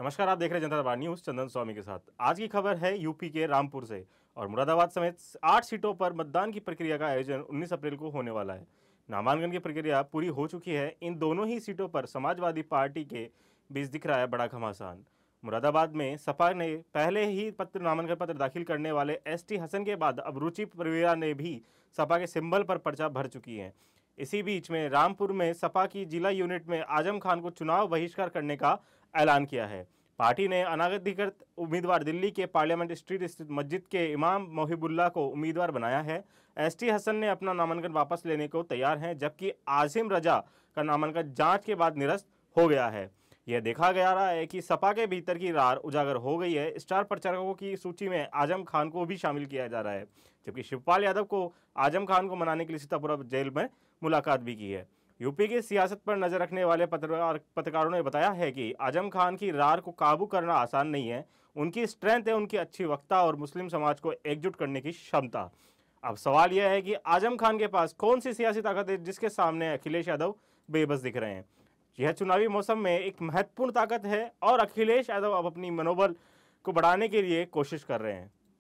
नमस्कार आप देख रहे हैं जनता दरबार न्यूज चंदन स्वामी के साथ आज की खबर है यूपी के रामपुर से और मुरादाबाद समेत आठ सीटों पर मतदान की प्रक्रिया का आयोजन 19 अप्रैल को होने वाला है नामांकन की प्रक्रिया पूरी हो चुकी है इन दोनों ही सीटों पर समाजवादी पार्टी के बीच दिख रहा है बड़ा घमासान मुरादाबाद में सपा ने पहले ही पत्र नामांकन पत्र दाखिल करने वाले एस टी हसन के बाद अब रुचि परवीरा ने भी सपा के सिंबल पर पर्चा भर चुकी हैं इसी बीच में रामपुर में सपा की जिला यूनिट में आजम खान को चुनाव बहिष्कार करने का ऐलान किया है पार्टी ने अनागतिकृत उम्मीदवार दिल्ली के पार्लियामेंट स्ट्रीट स्थित मस्जिद के इमाम मोहिबुल्ला को उम्मीदवार बनाया है एस टी हसन ने अपना नामांकन वापस लेने को तैयार हैं जबकि आजिम रजा का नामांकन जांच के बाद निरस्त हो गया है यह देखा गया रहा है कि सपा के भीतर की रार उजागर हो गई है स्टार प्रचारकों की सूची में आजम खान को भी शामिल किया जा रहा है जबकि शिवपाल यादव को आजम खान को मनाने के लिए सीतापुरा जेल में मुलाकात भी की है यूपी की सियासत पर नजर रखने वाले पत्रकार पत्रकारों ने बताया है कि आजम खान की रार को काबू करना आसान नहीं है उनकी स्ट्रेंथ है उनकी अच्छी वक्ता और मुस्लिम समाज को एकजुट करने की क्षमता अब सवाल यह है कि आजम खान के पास कौन सी सियासी ताकत है जिसके सामने अखिलेश यादव बेबस दिख रहे हैं यह चुनावी मौसम में एक महत्वपूर्ण ताकत है और अखिलेश यादव अब अपनी मनोबल को बढ़ाने के लिए कोशिश कर रहे हैं